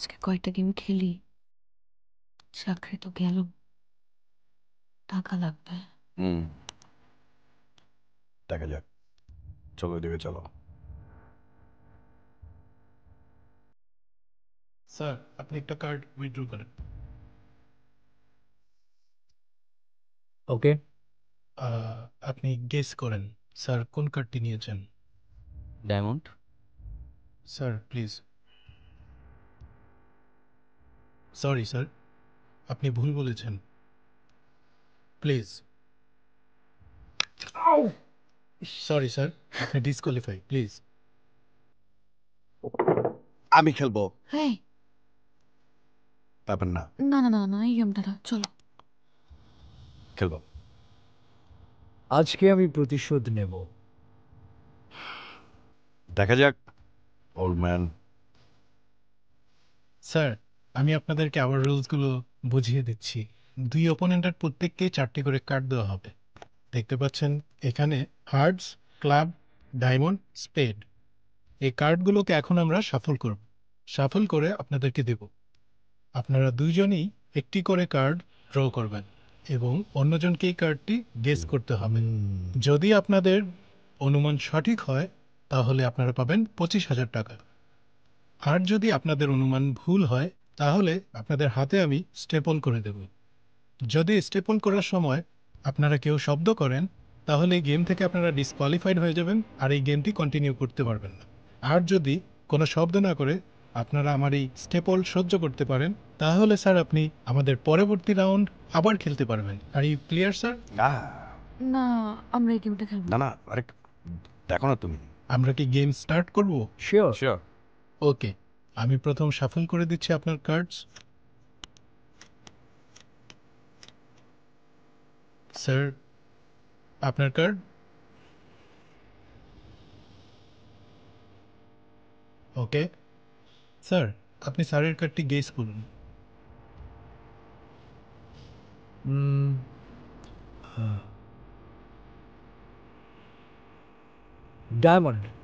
আজকে কয়টা গেম খেলি চাকরি তো গেল টাকা লাগবে হুম টাকা যাক চলো দিকে চলো স্যার আপনি একটা কার্ড উইথড্র করেন ওকে আপনি গেস করেন স্যার কোন কার্ডটি নিয়েছেন diamond sir please sorry sir আপনি ভুল বলেছেন প্লিজ সরি স্যার আপনি ডিসকোয়ালিফাই প্লিজ আমি খেলবো হ্যাঁ না না না না না এই গেমটা না চলো খেলবো আজকে আমি প্রতিশোধ নেব দেখা যাক ওল্ড ম্যান স্যার আমি আপনাদেরকে আবার গুলো বুঝিয়ে দিচ্ছি দুই অপোনেন্টের প্রত্যেককে চারটি করে কার্ড দেওয়া হবে দেখতে পাচ্ছেন এখানে হার্টস ক্লাব ডায়মন্ড স্পেড এই কার্ডগুলোকে এখন আমরা সাফল করব সাফল করে আপনাদেরকে দেব আপনারা দুইজনই একটি করে কার্ড ড্র করবেন এবং অন্যজনকে এই কার্ডটি গেস করতে হবে যদি আপনাদের অনুমান সঠিক হয় তাহলে আপনারা পাবেন পঁচিশ হাজার টাকা আর যদি আপনাদের অনুমান ভুল হয় তাহলে আপনাদের হাতে আমি স্টেপল করে দেব যদি স্টেপল করার সময় আপনারা কেউ শব্দ করেন তাহলে গেম থেকে আপনারা ডিসকোয়ালিফাইড হয়ে যাবেন আর এই গেমটি কন্টিনিউ করতে পারবেন না আর যদি কোনো শব্দ না করে আপনারা আমার এই স্টেপল সহ্য করতে পারেন তাহলে স্যার আপনি আমাদের পরবর্তী রাউন্ড আবার খেলতে পারবেন আর ইউ ক্লিয়ার স্যার না আমরা এই গেমটা খেলব না না আরে দেখো না তুমি আমরা কি গেম স্টার্ট করব শিওর শিওর ওকে আমি প্রথম শাফল করে দিচ্ছি আপনার কার্ডস স্যার আপনার কার্ড ওকে স্যার আপনি স্যারের কার্ডটি গেস করুন ডায়মন্ড hmm.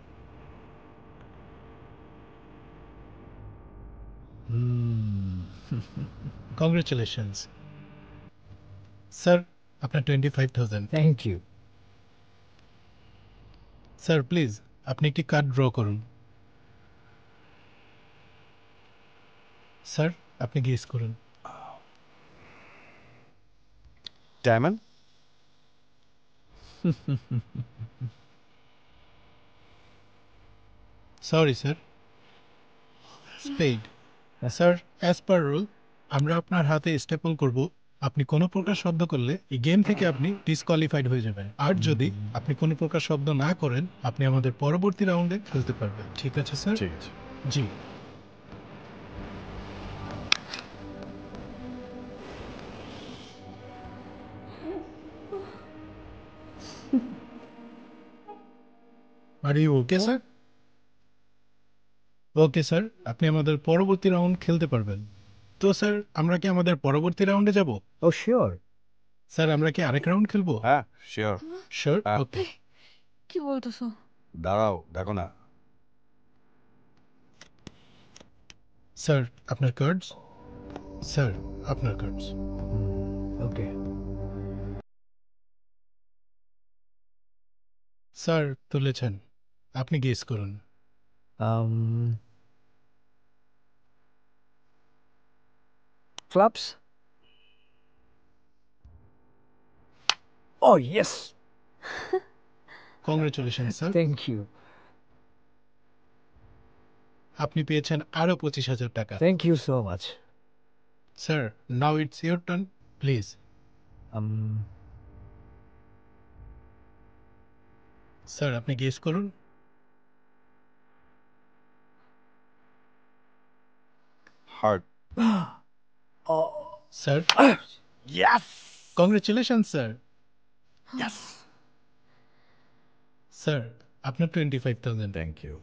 Congratulations. Sir, আপনার twenty five thousand thank you sir please আপনি একটি কার্ড ড্র করুন স্যার আপনি গেস করুন diamond sorry sir spade sir as per rule আমরা আপনার হাতে স্টেপল করব আপনি কোনো প্রকার শব্দ করলে এই গেম থেকে আপনি ডিসকোয়ালিফাইড হয়ে যাবেন আর যদি আপনি কোনো প্রকার শব্দ না করেন আপনি আমাদের পরবর্তী রাউন্ডে খেলতে পারবেন ঠিক আছে স্যার ঠিক আছে জি are you okay sir okay sir আপনি আমাদের পরবর্তী রাউন্ড খেলতে পারবেন তো স্যার আমরা কি আমাদের পরবর্তী রাউন্ডে যাব ও শিওর স্যার আমরা কি আরেক রাউন্ড খেলবো হ্যাঁ শিওর শিওর ওকে কি বলতেছো দাঁড়াও দেখো না স্যার আপনার কার্ডস স্যার আপনার কার্ডস ওকে স্যার তুলেছেন আপনি গেস করুন um, flops. Oh, yes! Congratulation sir thank you আপনি পেয়েছেন আরো পঁচিশ হাজার টাকা thank you so much sir now it's your turn please sir আপনি গেস করুন heart Sir. yes. Congratulations, sir. Yes. Sir, up to 25,000. Thank you.